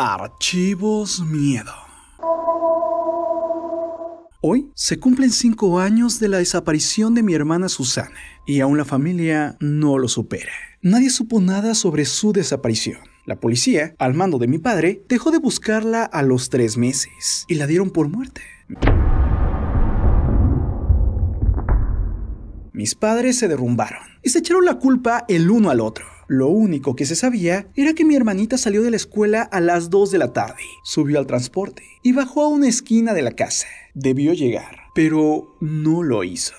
Archivos Miedo. Hoy se cumplen cinco años de la desaparición de mi hermana Susana y aún la familia no lo supera. Nadie supo nada sobre su desaparición. La policía, al mando de mi padre, dejó de buscarla a los tres meses y la dieron por muerte. Mis padres se derrumbaron y se echaron la culpa el uno al otro. Lo único que se sabía era que mi hermanita salió de la escuela a las 2 de la tarde, subió al transporte y bajó a una esquina de la casa. Debió llegar, pero no lo hizo.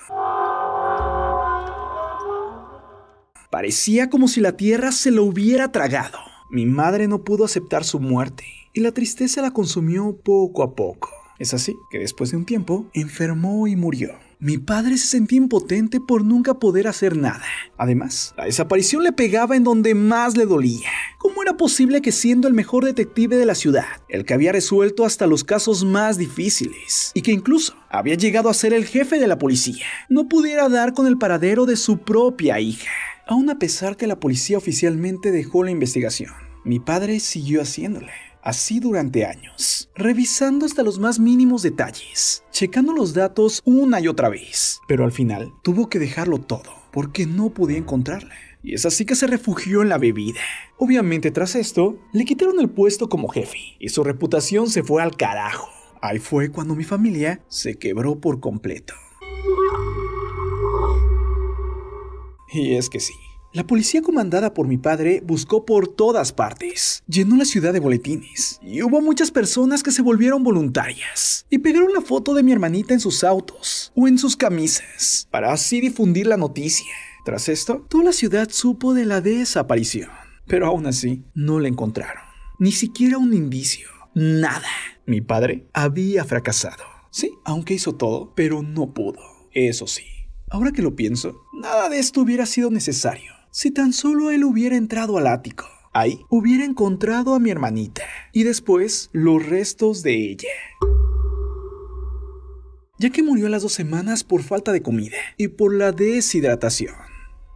Parecía como si la tierra se lo hubiera tragado. Mi madre no pudo aceptar su muerte y la tristeza la consumió poco a poco. Es así que después de un tiempo, enfermó y murió. Mi padre se sentía impotente por nunca poder hacer nada. Además, la desaparición le pegaba en donde más le dolía. ¿Cómo era posible que siendo el mejor detective de la ciudad, el que había resuelto hasta los casos más difíciles, y que incluso había llegado a ser el jefe de la policía, no pudiera dar con el paradero de su propia hija? Aún a pesar que la policía oficialmente dejó la investigación, mi padre siguió haciéndole así durante años, revisando hasta los más mínimos detalles, checando los datos una y otra vez. Pero al final tuvo que dejarlo todo porque no podía encontrarla. Y es así que se refugió en la bebida. Obviamente tras esto, le quitaron el puesto como jefe y su reputación se fue al carajo. Ahí fue cuando mi familia se quebró por completo. Y es que sí, la policía comandada por mi padre buscó por todas partes, llenó la ciudad de boletines y hubo muchas personas que se volvieron voluntarias y pegaron la foto de mi hermanita en sus autos o en sus camisas para así difundir la noticia. Tras esto, toda la ciudad supo de la desaparición, pero aún así no la encontraron, ni siquiera un indicio, nada. Mi padre había fracasado, sí, aunque hizo todo, pero no pudo, eso sí. Ahora que lo pienso, nada de esto hubiera sido necesario si tan solo él hubiera entrado al ático, ahí hubiera encontrado a mi hermanita y después los restos de ella ya que murió a las dos semanas por falta de comida y por la deshidratación,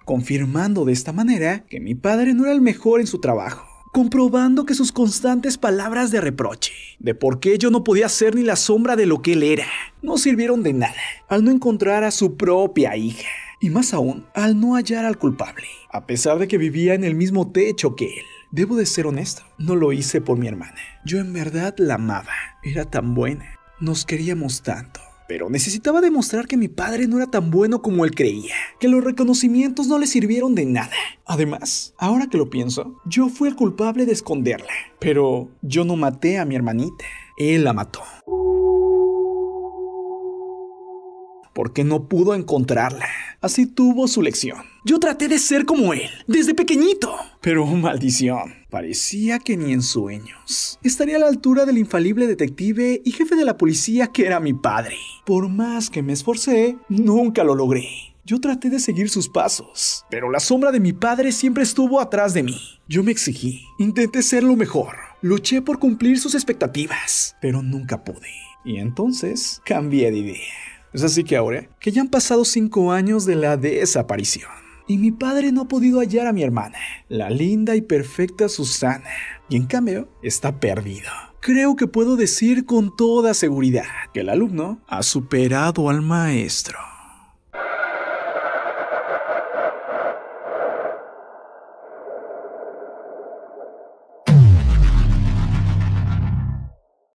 confirmando de esta manera que mi padre no era el mejor en su trabajo, comprobando que sus constantes palabras de reproche, de por qué yo no podía ser ni la sombra de lo que él era, no sirvieron de nada al no encontrar a su propia hija y más aún al no hallar al culpable, a pesar de que vivía en el mismo techo que él. Debo de ser honesto, no lo hice por mi hermana. Yo en verdad la amaba, era tan buena, nos queríamos tanto. Pero necesitaba demostrar que mi padre no era tan bueno como él creía, que los reconocimientos no le sirvieron de nada. Además, ahora que lo pienso, yo fui el culpable de esconderla, pero yo no maté a mi hermanita, él la mató. porque no pudo encontrarla. Así tuvo su lección. Yo traté de ser como él, desde pequeñito. Pero maldición, parecía que ni en sueños. Estaría a la altura del infalible detective y jefe de la policía que era mi padre. Por más que me esforcé, nunca lo logré. Yo traté de seguir sus pasos, pero la sombra de mi padre siempre estuvo atrás de mí. Yo me exigí, intenté ser lo mejor, luché por cumplir sus expectativas, pero nunca pude. Y entonces cambié de idea. Es así que ahora, que ya han pasado 5 años de la desaparición, y mi padre no ha podido hallar a mi hermana, la linda y perfecta Susana, y en cambio está perdido. Creo que puedo decir con toda seguridad que el alumno ha superado al maestro.